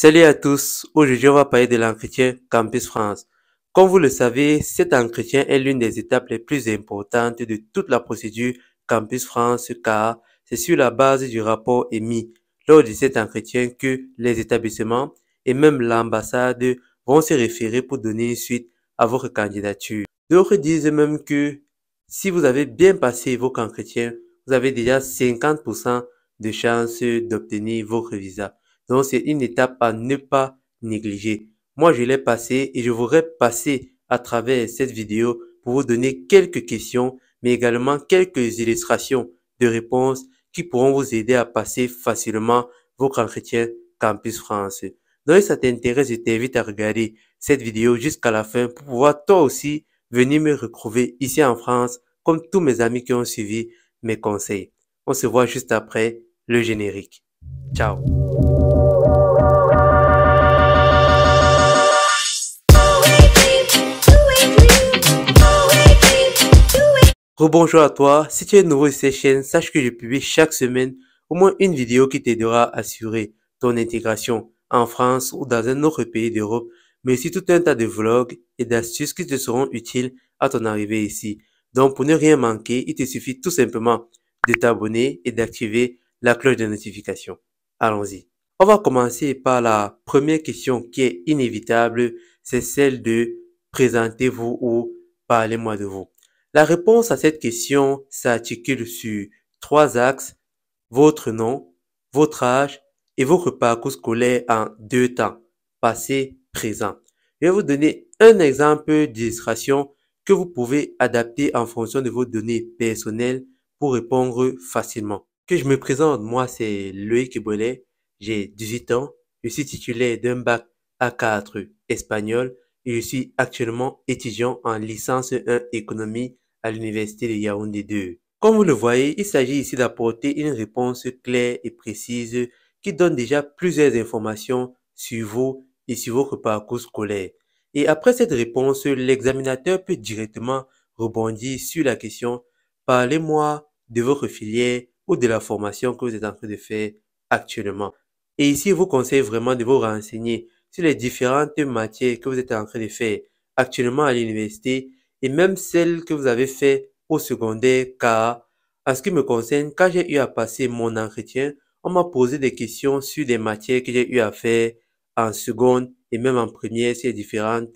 Salut à tous, aujourd'hui on va parler de l'entretien Campus France. Comme vous le savez, cet entretien est l'une des étapes les plus importantes de toute la procédure Campus France car c'est sur la base du rapport émis lors de cet entretien que les établissements et même l'ambassade vont se référer pour donner suite à votre candidature. D'autres disent même que si vous avez bien passé vos entretiens, vous avez déjà 50% de chances d'obtenir votre visa. Donc, c'est une étape à ne pas négliger. Moi, je l'ai passé et je voudrais passer à travers cette vidéo pour vous donner quelques questions, mais également quelques illustrations de réponses qui pourront vous aider à passer facilement vos chrétiens Campus France. Donc, si ça t'intéresse, je t'invite à regarder cette vidéo jusqu'à la fin pour pouvoir toi aussi venir me retrouver ici en France comme tous mes amis qui ont suivi mes conseils. On se voit juste après le générique. Ciao Rebonjour à toi, si tu es nouveau sur cette chaîne, sache que je publie chaque semaine au moins une vidéo qui t'aidera à assurer ton intégration en France ou dans un autre pays d'Europe, mais aussi tout un tas de vlogs et d'astuces qui te seront utiles à ton arrivée ici. Donc pour ne rien manquer, il te suffit tout simplement de t'abonner et d'activer la cloche de notification. Allons-y. On va commencer par la première question qui est inévitable, c'est celle de présentez-vous ou parlez-moi de vous. La réponse à cette question s'articule sur trois axes, votre nom, votre âge et votre parcours scolaire en deux temps, passé, présent. Je vais vous donner un exemple d'illustration que vous pouvez adapter en fonction de vos données personnelles pour répondre facilement. Que je me présente, moi c'est Loïc Bolet, j'ai 18 ans, je suis titulaire d'un bac A4 espagnol je suis actuellement étudiant en licence 1 économie à l'université de Yaoundé 2. Comme vous le voyez, il s'agit ici d'apporter une réponse claire et précise qui donne déjà plusieurs informations sur vous et sur votre parcours scolaire. Et après cette réponse, l'examinateur peut directement rebondir sur la question Parlez-moi de votre filière ou de la formation que vous êtes en train de faire actuellement. Et ici, je vous conseille vraiment de vous renseigner sur les différentes matières que vous êtes en train de faire actuellement à l'université et même celles que vous avez fait au secondaire car en ce qui me concerne, quand j'ai eu à passer mon entretien, on m'a posé des questions sur des matières que j'ai eu à faire en seconde et même en première, sur les différentes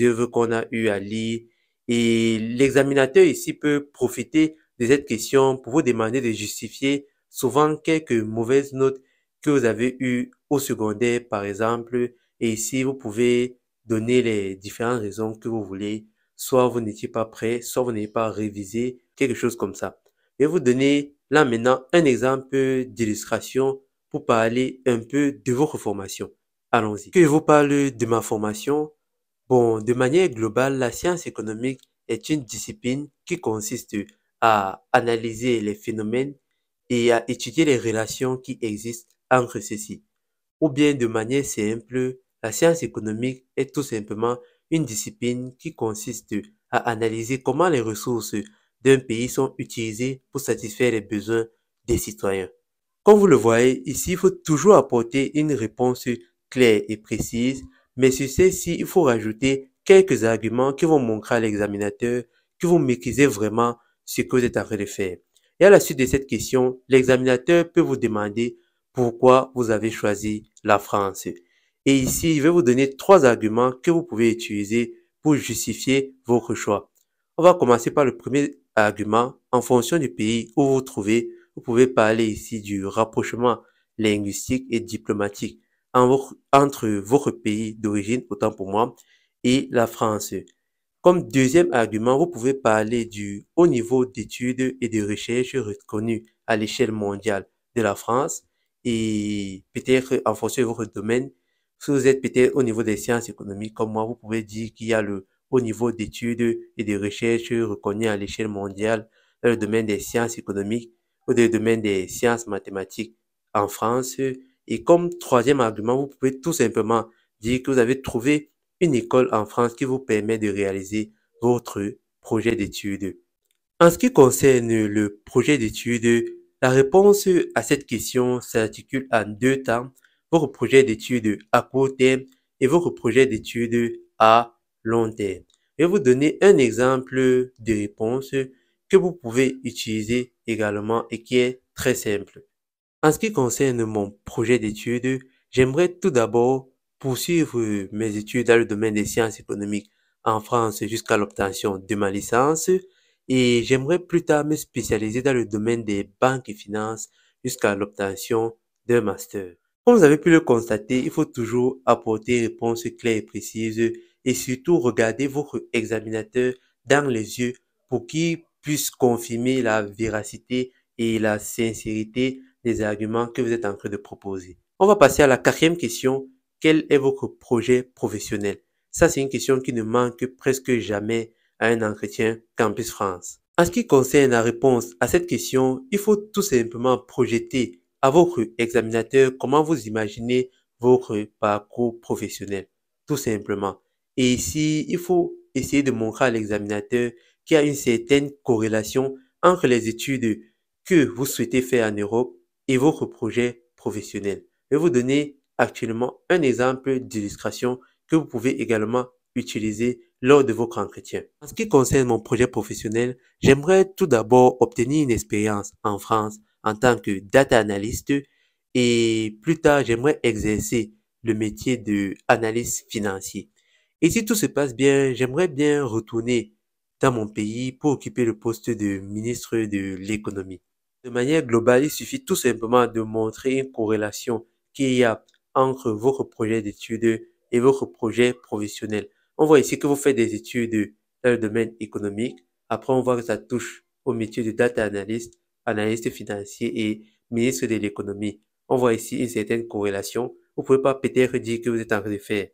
œuvres qu'on a eu à lire. Et l'examinateur ici peut profiter de cette question pour vous demander de justifier souvent quelques mauvaises notes que vous avez eues au secondaire, par exemple, et ici, vous pouvez donner les différentes raisons que vous voulez. Soit vous n'étiez pas prêt, soit vous n'avez pas révisé, quelque chose comme ça. Je vais vous donner là maintenant un exemple d'illustration pour parler un peu de votre formation. Allons-y. Que je vous parle de ma formation. Bon, de manière globale, la science économique est une discipline qui consiste à analyser les phénomènes et à étudier les relations qui existent entre ceux-ci. Ou bien de manière simple, la science économique est tout simplement une discipline qui consiste à analyser comment les ressources d'un pays sont utilisées pour satisfaire les besoins des citoyens. Comme vous le voyez, ici, il faut toujours apporter une réponse claire et précise, mais sur celle-ci, il faut rajouter quelques arguments qui vont montrer à l'examinateur que vous maîtrisez vraiment ce que vous êtes en train de faire. Et à la suite de cette question, l'examinateur peut vous demander pourquoi vous avez choisi la France. Et ici, je vais vous donner trois arguments que vous pouvez utiliser pour justifier votre choix. On va commencer par le premier argument. En fonction du pays où vous trouvez, vous pouvez parler ici du rapprochement linguistique et diplomatique entre votre pays d'origine, autant pour moi, et la France. Comme deuxième argument, vous pouvez parler du haut niveau d'études et de recherche reconnu à l'échelle mondiale de la France et peut-être en fonction de votre domaine, si vous êtes peut-être au niveau des sciences économiques comme moi, vous pouvez dire qu'il y a le haut niveau d'études et de recherches reconnues à l'échelle mondiale dans le domaine des sciences économiques ou dans le domaine des sciences mathématiques en France. Et comme troisième argument, vous pouvez tout simplement dire que vous avez trouvé une école en France qui vous permet de réaliser votre projet d'études. En ce qui concerne le projet d'études, la réponse à cette question s'articule en deux temps vos projet d'études à court terme et votre projet d'études à long terme. Je vais vous donner un exemple de réponse que vous pouvez utiliser également et qui est très simple. En ce qui concerne mon projet d'études, j'aimerais tout d'abord poursuivre mes études dans le domaine des sciences économiques en France jusqu'à l'obtention de ma licence et j'aimerais plus tard me spécialiser dans le domaine des banques et finances jusqu'à l'obtention d'un master. Comme vous avez pu le constater, il faut toujours apporter réponses claires et précises et surtout regarder votre examinateur dans les yeux pour qu'il puisse confirmer la véracité et la sincérité des arguments que vous êtes en train de proposer. On va passer à la quatrième question. Quel est votre projet professionnel Ça, c'est une question qui ne manque presque jamais à un entretien Campus France. En ce qui concerne la réponse à cette question, il faut tout simplement projeter à votre examinateur comment vous imaginez votre parcours professionnel, tout simplement. Et ici, il faut essayer de montrer à l'examinateur qu'il y a une certaine corrélation entre les études que vous souhaitez faire en Europe et votre projet professionnel. Je vais vous donner actuellement un exemple d'illustration que vous pouvez également utiliser lors de votre entretien. En ce qui concerne mon projet professionnel, j'aimerais tout d'abord obtenir une expérience en France en tant que data analyst et plus tard, j'aimerais exercer le métier de analyste financier. Et si tout se passe bien, j'aimerais bien retourner dans mon pays pour occuper le poste de ministre de l'économie. De manière globale, il suffit tout simplement de montrer une corrélation qu'il y a entre votre projet d'études et votre projet professionnel. On voit ici que vous faites des études dans le domaine économique. Après, on voit que ça touche au métier de data analyst analyste financier et ministre de l'économie. On voit ici une certaine corrélation. Vous pouvez pas peut-être dire que vous êtes en train de faire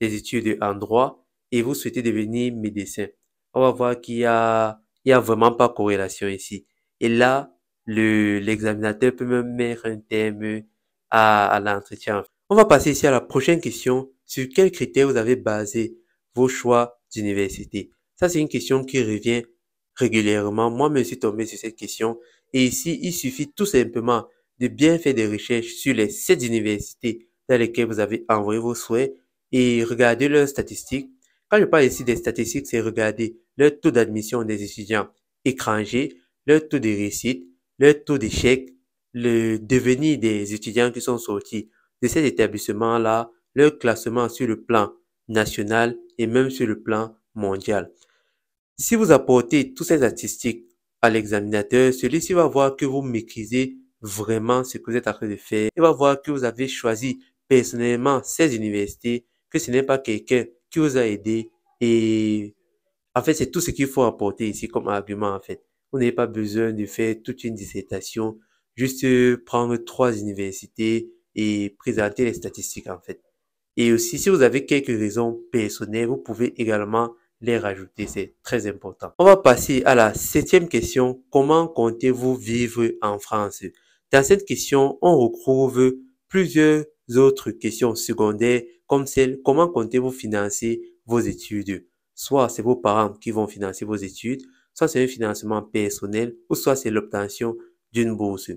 des études en droit et vous souhaitez devenir médecin. On va voir qu'il y a, vraiment pas corrélation ici. Et là, l'examinateur peut même mettre un terme à, à l'entretien. On va passer ici à la prochaine question. Sur quels critères vous avez basé vos choix d'université? Ça, c'est une question qui revient régulièrement. Moi, je me suis tombé sur cette question et ici, il suffit tout simplement de bien faire des recherches sur les sept universités dans lesquelles vous avez envoyé vos souhaits et regarder leurs statistiques. Quand je parle ici des statistiques, c'est regarder le taux d'admission des étudiants étrangers, le taux de réussite, le taux d'échec, le devenir des étudiants qui sont sortis de cet établissement-là, leur classement sur le plan national et même sur le plan mondial. Si vous apportez toutes ces statistiques à l'examinateur, celui-ci va voir que vous maîtrisez vraiment ce que vous êtes en train de faire. Il va voir que vous avez choisi personnellement ces universités, que ce n'est pas quelqu'un qui vous a aidé. Et en fait, c'est tout ce qu'il faut apporter ici comme argument, en fait. Vous n'avez pas besoin de faire toute une dissertation, juste prendre trois universités et présenter les statistiques, en fait. Et aussi, si vous avez quelques raisons personnelles, vous pouvez également les rajouter, c'est très important. On va passer à la septième question. Comment comptez-vous vivre en France Dans cette question, on retrouve plusieurs autres questions secondaires comme celle comment comptez-vous financer vos études Soit c'est vos parents qui vont financer vos études, soit c'est un financement personnel, ou soit c'est l'obtention d'une bourse.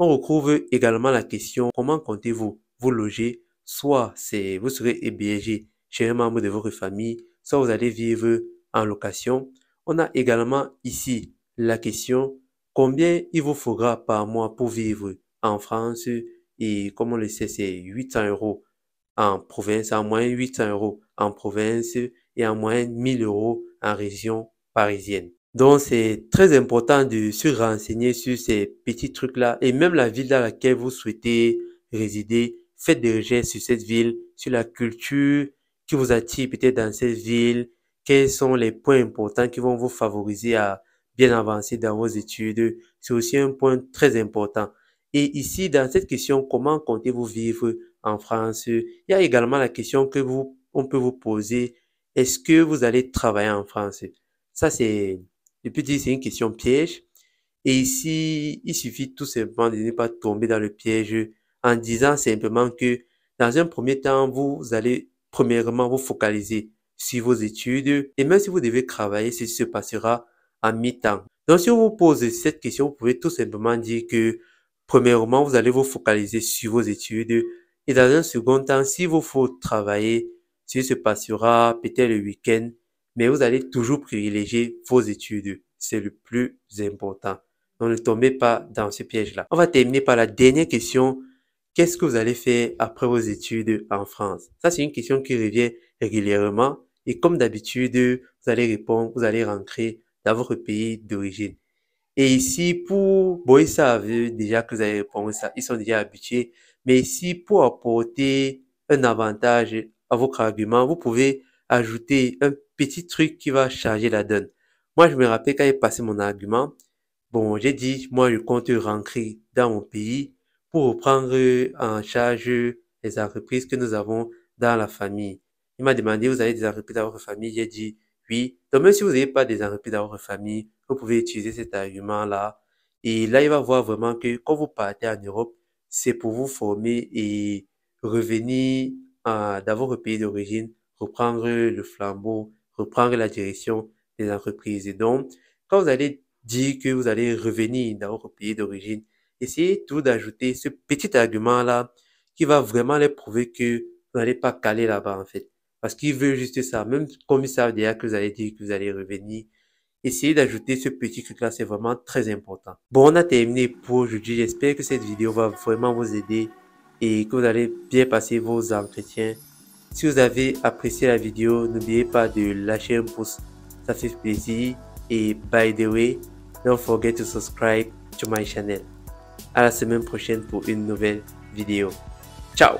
On retrouve également la question comment comptez-vous vous loger Soit c'est vous serez hébergé chez un membre de votre famille, soit vous allez vivre en location. On a également ici la question combien il vous faudra par mois pour vivre en France et comme on le sait, c'est 800 euros en province, en moyenne 800 euros en province et en moyenne 1000 euros en région parisienne. Donc c'est très important de se renseigner sur ces petits trucs-là et même la ville dans laquelle vous souhaitez résider. Faites des recherches sur cette ville, sur la culture, qui vous attire peut-être dans cette ville, quels sont les points importants qui vont vous favoriser à bien avancer dans vos études. C'est aussi un point très important. Et ici, dans cette question, comment comptez-vous vivre en France Il y a également la question que vous, on peut vous poser. Est-ce que vous allez travailler en France Ça, c'est, je peux dire, c'est une question piège. Et ici, il suffit tout simplement de ne pas tomber dans le piège en disant simplement que dans un premier temps, vous allez Premièrement, vous focalisez sur vos études et même si vous devez travailler, ceci se passera à mi-temps. Donc, si on vous pose cette question, vous pouvez tout simplement dire que, premièrement, vous allez vous focaliser sur vos études et dans un second temps, si vous faut travailler, ceci se passera peut-être le week-end, mais vous allez toujours privilégier vos études. C'est le plus important. Donc, ne tombez pas dans ce piège-là. On va terminer par la dernière question Qu'est-ce que vous allez faire après vos études en France Ça, c'est une question qui revient régulièrement. Et comme d'habitude, vous allez répondre, vous allez rentrer dans votre pays d'origine. Et ici, pour, bon, ils savent euh, déjà que vous allez répondre ça, ils sont déjà habitués. Mais ici, pour apporter un avantage à votre argument, vous pouvez ajouter un petit truc qui va charger la donne. Moi, je me rappelle quand j'ai passé mon argument, bon, j'ai dit, moi, je compte rentrer dans mon pays pour prendre en charge les entreprises que nous avons dans la famille. Il m'a demandé, vous avez des entreprises dans votre famille J'ai dit, oui. Donc, même si vous n'avez pas des entreprises dans votre famille, vous pouvez utiliser cet argument-là. Et là, il va voir vraiment que quand vous partez en Europe, c'est pour vous former et revenir à dans votre pays d'origine, reprendre le flambeau, reprendre la direction des entreprises. Et donc, quand vous allez dire que vous allez revenir dans votre pays d'origine, essayez tout d'ajouter ce petit argument-là qui va vraiment les prouver que vous n'allez pas caler là-bas, en fait. Parce qu'il veut juste ça. Même comme ils savent déjà que vous allez dire que vous allez revenir, essayez d'ajouter ce petit truc-là. C'est vraiment très important. Bon, on a terminé pour aujourd'hui. J'espère que cette vidéo va vraiment vous aider et que vous allez bien passer vos entretiens. Si vous avez apprécié la vidéo, n'oubliez pas de lâcher un pouce. Ça fait plaisir. Et by the way, don't forget to subscribe to my channel à la semaine prochaine pour une nouvelle vidéo. Ciao